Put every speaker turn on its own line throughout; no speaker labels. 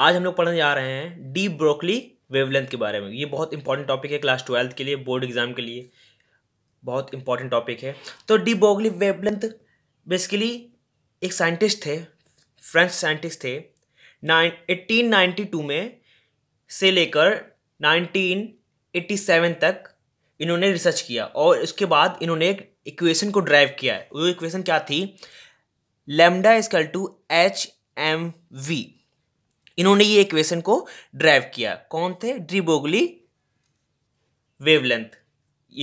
आज हम लोग पढ़ने जा रहे हैं डी ब्रोकली वेवलेंथ के बारे में ये बहुत इंपॉर्टेंट टॉपिक है क्लास ट्वेल्थ के लिए बोर्ड एग्जाम के लिए बहुत इंपॉर्टेंट टॉपिक है तो डी ब्रोकली वेवलेंथ बेसिकली एक साइंटिस्ट थे फ्रेंच साइंटिस्ट थे नाइन एटीन नाइन्टी टू में से लेकर नाइनटीन एट्टी सेवन तक इन्होंने रिसर्च किया और उसके बाद इन्होंने एक इक्वेशन को ड्राइव किया है वो इक्वेशन क्या थी lambda equal to H M we इन्होंने ये इक्वेशन को ड्राइव किया कौन थे ड्रिबोगली वेवलेंथ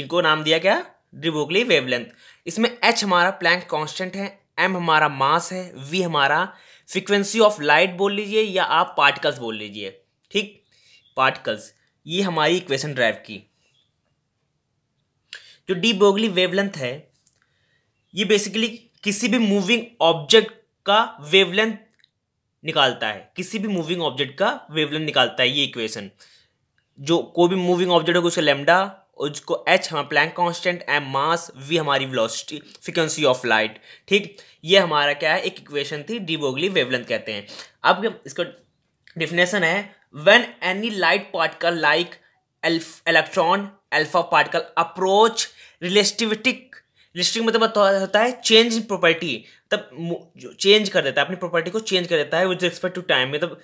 इनको नाम दिया क्या ड्रिबोगली वेवलेंथ इसमें एच हमारा प्लैंक कांस्टेंट है एम हमारा मास है वी हमारा फ्रिक्वेंसी ऑफ लाइट बोल लीजिए या आप पार्टिकल्स बोल लीजिए ठीक पार्टिकल्स ये हमारी इक्वेशन ड्राइव की जो डी बोगली वेवलेंथ है ये बेसिकली किसी भी मूविंग ऑब्जेक्ट का वेवलेंथ निकालता है किसी भी मूविंग ऑब्जेक्ट का वेवलेंथ निकालता है ये इक्वेशन जो कोई भी मूविंग ऑब्जेक्ट होगा उसे लेमडा और उसको एच हमारा Planck constant M mass V हमारी वेलोसिटी फ्रिक्वेंसी ऑफ लाइट ठीक ये हमारा क्या है एक इक्वेशन थी डिबोगली वेवलेंथ कहते हैं अब इसका डिफिनेशन है when any light particle like electron alpha particle approach relativistic listing मतलब होता है चेंज इन प्रॉपर्टी तब चेंज कर देता है अपनी प्रॉपर्टी को चेंज कर देता है विद रिस्पेक्ट टू टाइम मतलब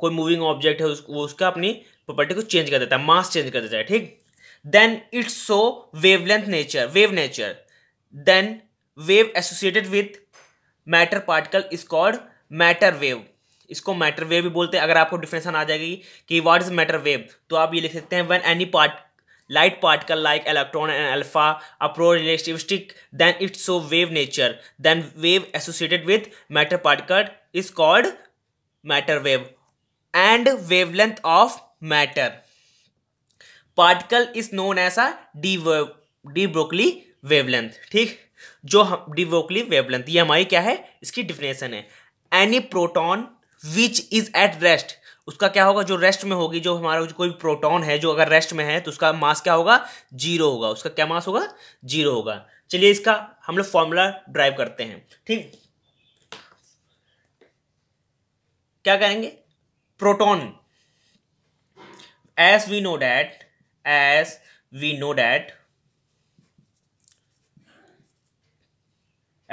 कोई मूविंग ऑब्जेक्ट है उस, वो उसका अपनी प्रॉपर्टी को चेंज कर देता है मास चेंज कर देता है ठीक then it's so wavelength nature wave nature then wave associated with matter particle is called matter wave इसको मैटर वेव भी बोलते हैं अगर आपको डिफिनेशन आ जाएगी कि वाट इज मैटर वेव तो आप ये लिख सकते हैं when any part light particle like electron and alpha approach relativistic then it's so wave nature then wave associated with matter particle is called matter wave and wavelength of matter particle is known as a de wave de Broglie wavelength ठीक जो हम D broccoli wave length ये हमारी क्या है इसकी definition है any proton which is at rest उसका क्या होगा जो रेस्ट में होगी जो हमारा कोई प्रोटॉन है जो अगर रेस्ट में है तो उसका मास क्या होगा जीरो होगा उसका क्या मास होगा जीरो होगा चलिए इसका हम लोग फॉर्मूला ड्राइव करते हैं ठीक क्या कहेंगे proton as we know that as we know that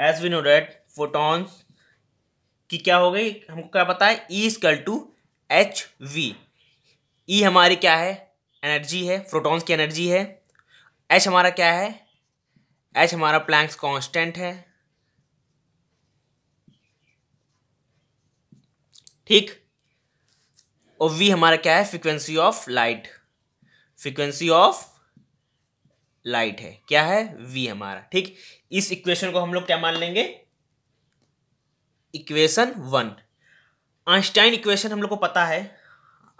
as we know that photons की क्या हो गई हमको क्या पता है E equal to H V E हमारी क्या है एनर्जी है प्रोटॉन्स की एनर्जी है एच हमारा क्या है एच हमारा प्लैंक्स कांस्टेंट है ठीक और वी हमारा क्या है frequency of light frequency of light है क्या है वी हमारा ठीक इस इक्वेशन को हम लोग क्या मान लेंगे इक्वेशन वन आइंस्टाइन इक्वेशन हम लोग को पता है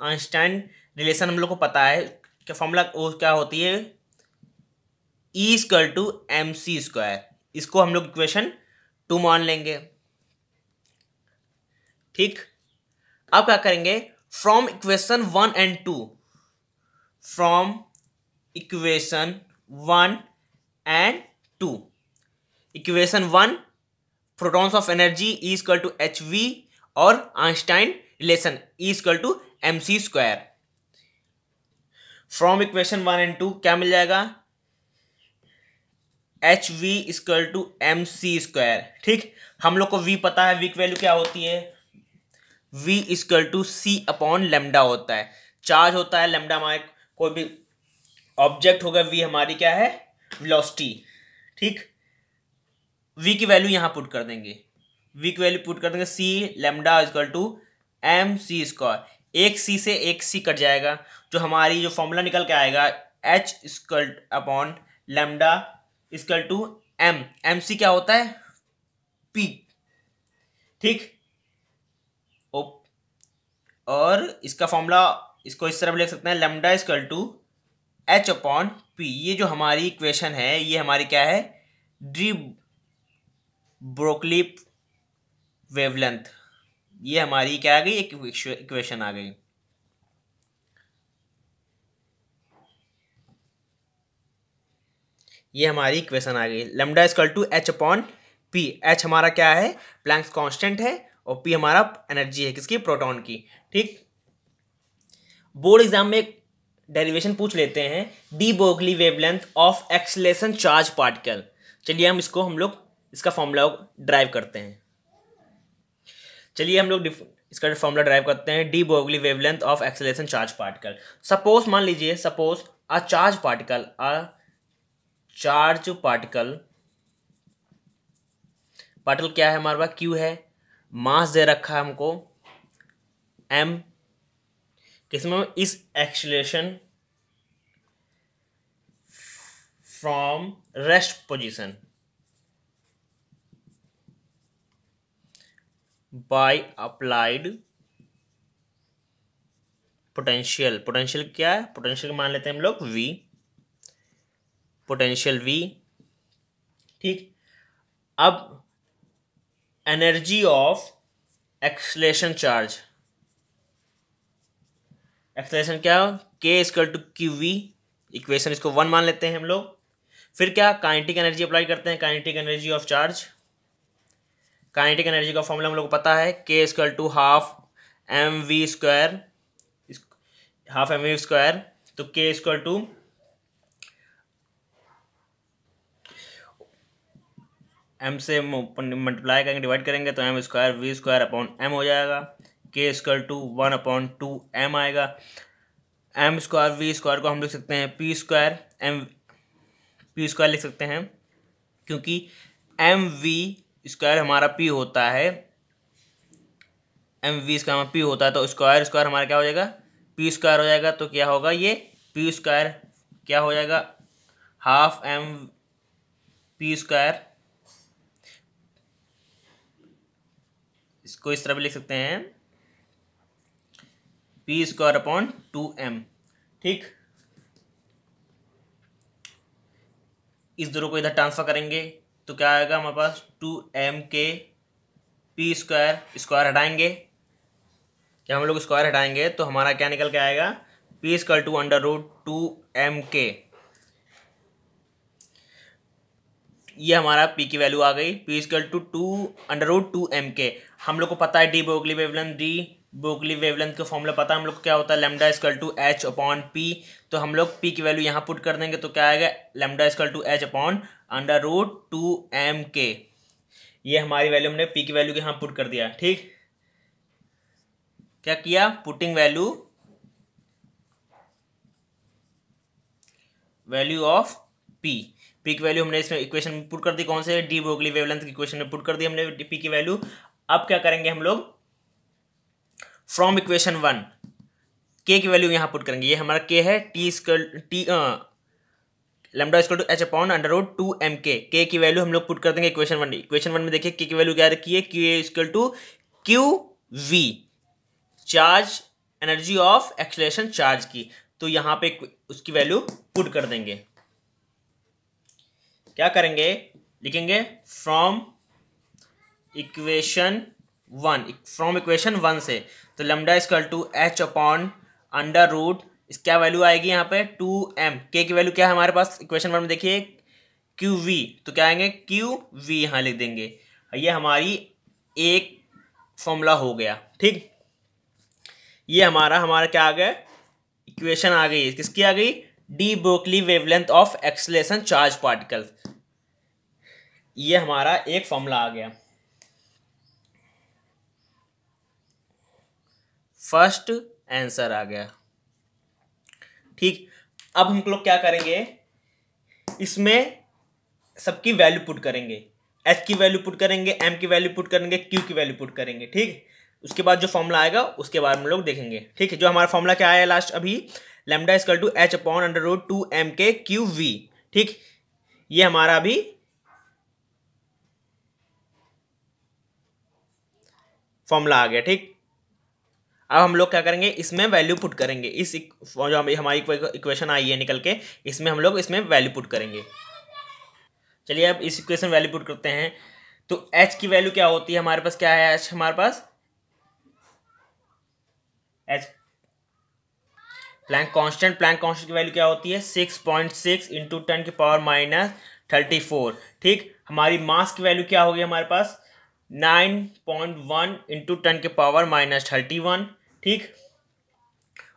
आइंस्टाइन रिलेशन हम लोग को पता है क्या फॉर्मूला वो क्या होती है E equal to M C square इसको हम लोग इक्वेशन टू मान लेंगे ठीक अब क्या करेंगे from equation one and two from equation one and two equation one protons of energy is equal to H V और Einstein relation is equal to M C square from equation one and two क्या मिल जाएगा H V is equal to M C square ठीक हम लोग को we पता है वी की वैल्यू क्या होती है V is equal to C upon lambda होता है चार्ज होता है लेमडा हमारे कोई भी ऑब्जेक्ट होगा वी हमारी क्या है वेलोसिटी ठीक वी की वैल्यू यहां पुट कर देंगे वीक वैल्यू पुट कर देंगे C lambda is equal to M C square एक सी से एक सी कट जाएगा जो हमारी जो फॉर्मूला निकल के आएगा H equal upon lambda equal to M M C क्या होता है पी ठीक और इसका फॉर्मूला इसको इस तरह लिख सकते हैं lambda is equal to H upon P ये जो हमारी इक्वेशन है ये हमारी क्या है ड्री ब्रोकली वेवलेंथ ये हमारी क्या आ गई एक इक्वेशन आ गई ये हमारी इक्वेशन आ गई lambda equal to H upon P H हमारा क्या है प्लैंक्स कांस्टेंट है और पी हमारा एनर्जी है किसकी प्रोटॉन की ठीक बोर्ड एग्जाम में एक डेरिवेशन पूछ लेते हैं de Broglie wavelength of acceleration charge particle चलिए हम इसको हम लोग इसका फॉर्मूला ड्राइव करते हैं चलिए हम लोग इसका फॉर्मूला ड्राइव करते हैं de Broglie wavelength of acceleration charge particle suppose मान लीजिए suppose a charge particle a charge particle particle क्या है हमारे पास क्यू है मास दे रखा है हमको एम किसमें इस acceleration from rest position by applied potential potential क्या है पोटेंशियल मान लेते हैं हम लोग वी पोटेंशियल वी ठीक अब energy of acceleration charge acceleration क्या हो K equal to Q V equation इसको वन मान लेते हैं हम लोग फिर क्या काइनेटिक एनर्जी अप्लाई करते हैं kinetic energy of charge kinetic energy का फॉर्मूला हम लोग को पता है K square to half M V square half M V square तो के स्क्वायर टू एम से मल्टीप्लाई करेंगे डिवाइड करेंगे तो M square V square upon M हो जाएगा K square to one upon two M आएगा एम स्क्वायर वी स्क्वायर को हम लिख सकते हैं P square M P square लिख सकते हैं क्योंकि एम वी स्क्वायर हमारा पी होता है एम वी स्क्वायर पी होता है तो स्क्वायर स्क्वायर हमारा क्या हो जाएगा पी स्क्वायर हो जाएगा तो क्या होगा ये पी स्क्वायर क्या हो जाएगा हाफ एम पी स्क्वायर इसको इस तरह भी लिख सकते हैं P square upon two M ठीक इस दोनों को इधर ट्रांसफर करेंगे तो क्या आएगा हमारे पास two M K P square square हटाएंगे जब हम लोग स्क्वायर हटाएंगे तो हमारा क्या निकल के आएगा P square to under root two M K ये हमारा पी की वैल्यू आ गई P square to two under root two M K हम लोग को पता है de Broglie wavelength de Broglie wavelength का फॉर्मूला पता है हम लोग क्या होता है lambda equal to H upon P तो हम लोग पी की वैल्यू यहाँ पुट कर देंगे तो क्या आएगा lambda equal to H upon under root two M K ये हमारी वैल्यू हमने पी की वैल्यू के यहाँ पुट कर दिया ठीक क्या किया putting value value of P P की वैल्यू हमने इसमें इक्वेशन में पुट कर दी कौन से डी बोगली वेवलेंथ की इक्वेशन में पुट कर दी हमने पी की वैल्यू अब क्या करेंगे हम लोग फ्रॉम इक्वेशन वन के की वैल्यू यहाँ पुट करेंगे ये हमारा के है T equal T lambda equal to H upon under root two M K K की वैल्यू हम लोग पुट कर देंगे इक्वेशन वन इक्वेशन वन में देखिए के की वैल्यू क्या रखी है Q A equal to Q V charge energy of acceleration charge की तो यहाँ पे उसकी वैल्यू पुट कर देंगे क्या करेंगे लिखेंगे from equation one from equation one से तो lambda is equal to H upon under root क्या वैल्यू आएगी यहाँ पे टू एम के की वैल्यू क्या है हमारे पास इक्वेशन वन में देखिए क्यू वी तो क्या आएंगे क्यू वी यहाँ लिख देंगे ये हमारी एक फॉर्मूला हो गया ठीक ये हमारा हमारा क्या आ गया इक्वेशन आ गई किसकी आ गई de Broglie wavelength of acceleration charge particles ये हमारा एक फॉर्मूला आ गया फर्स्ट आंसर आ गया ठीक अब हम लोग क्या करेंगे इसमें सबकी वैल्यू पुट करेंगे एच की वैल्यू पुट करेंगे एम की वैल्यू पुट करेंगे क्यू की वैल्यू पुट करेंगे ठीक उसके बाद जो फॉर्मूला आएगा उसके बारे में लोग देखेंगे ठीक है जो हमारा फॉर्मूला क्या आया लास्ट अभी lambda is equal to H upon under root two M K Q V ठीक ये हमारा अभी फॉर्मूला आ गया ठीक अब हम लोग क्या करेंगे इसमें वैल्यू पुट करेंगे इस जो हमारी इक्वेशन आई है निकल के इसमें हम लोग इसमें वैल्यू पुट करेंगे चलिए अब इस इक्वेशन वैल्यू पुट करते हैं तो एच की वैल्यू क्या होती है हमारे पास क्या है एच हमारे पास H Planck constant Planck constant की वैल्यू क्या होती है six point six into ten की पावर माइनस थर्टी फोर ठीक हमारी मास की वैल्यू क्या होगी हमारे पास nine point one into ten के पावर माइनस थर्टी वन ठीक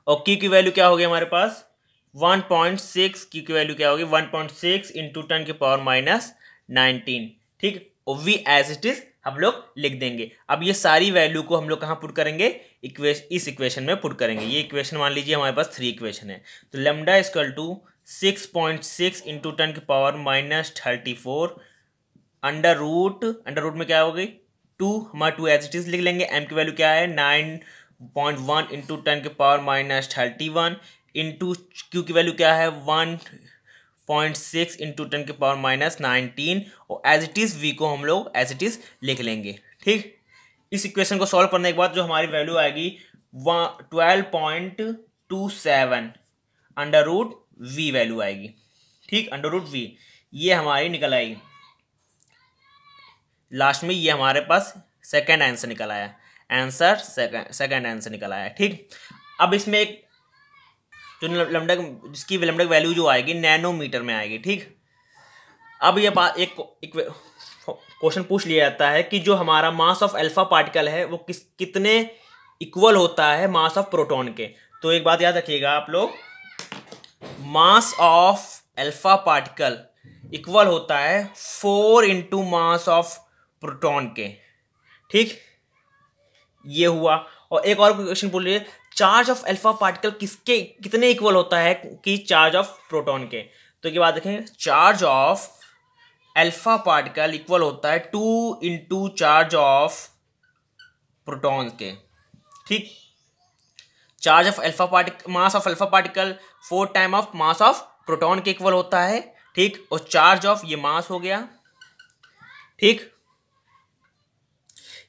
और की की वैल्यू क्या होगी हमारे पास 1.6 क्यू की वैल्यू क्या होगी 1.6 पॉइंट सिक्स इंटू टेन के पावर माइनस नाइनटीन ठीक और वी एज इट इज हम लोग लिख देंगे अब ये सारी वैल्यू को हम लोग कहाँ पुट करेंगे इक्वेश इस इक्वेशन में पुट करेंगे ये इक्वेशन मान लीजिए हमारे पास थ्री इक्वेशन है तो lambda is equal to six point six into ten की power minus thirty four under root under root में क्या हो गई टू हमारा टू एच इज लिख लेंगे एम की वैल्यू क्या है nine point one into ten के power minus thirty one into Q की वैल्यू क्या है one point six into ten के पावर माइनस नाइनटीन और एज इट इज़ वी को हम लोग एज इट इज़ लिख लेंगे ठीक इस इक्वेशन को सॉल्व करने के बाद जो हमारी वैल्यू आएगी one twelve point two seven under root V value आएगी ठीक अंडर रूट वी ये हमारी निकल आएगी लास्ट में ये हमारे पास सेकेंड आंसर निकल आया आंसर सेकंड आंसर निकल आया ठीक अब इसमें एक जो लमडक जिसकी लमडक वैल्यू जो आएगी नैनोमीटर में आएगी ठीक अब ये बात एक, एक क्वेश्चन पूछ लिया जाता है कि जो हमारा मास ऑफ अल्फा पार्टिकल है वो किस कितने इक्वल होता है मास ऑफ प्रोटॉन के तो एक बात याद रखिएगा आप लोग mass of alpha particle equal होता है four into mass of proton के ठीक ये हुआ और एक और क्वेश्चन बोल रही है चार्ज ऑफ अल्फा पार्टिकल किसके कितने इक्वल होता है कि चार्ज ऑफ प्रोटॉन के तो ये बात देखें charge of alpha particle equal होता है two into charge of proton के ठीक charge of alpha particle mass of alpha particle four time of mass of proton के इक्वल होता है ठीक और चार्ज ऑफ ये मास हो गया ठीक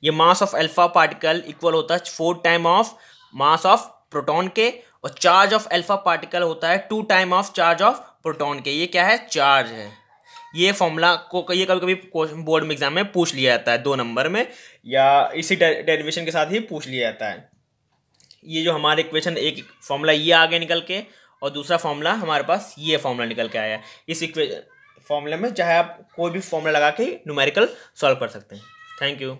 ये mass of alpha particle equal होता है four time of mass of proton के और चार्ज ऑफ अल्फा पार्टिकल होता है two time of charge of proton के ये क्या है चार्ज है ये फॉर्मूला को ये कभी कभी बोर्ड में एग्जाम में पूछ लिया जाता है दो नंबर में या इसी डेरिवेशन के साथ ही पूछ लिया जाता है ये जो हमारे इक्वेशन एक फॉर्मूला ये आगे निकल के और दूसरा फॉर्मूला हमारे पास ये फॉर्मूला निकल के आया इस इक्वे फॉर्मूले में चाहे आप कोई भी फॉर्मूला लगा के न्यूमेरिकल सॉल्व कर सकते हैं थैंक यू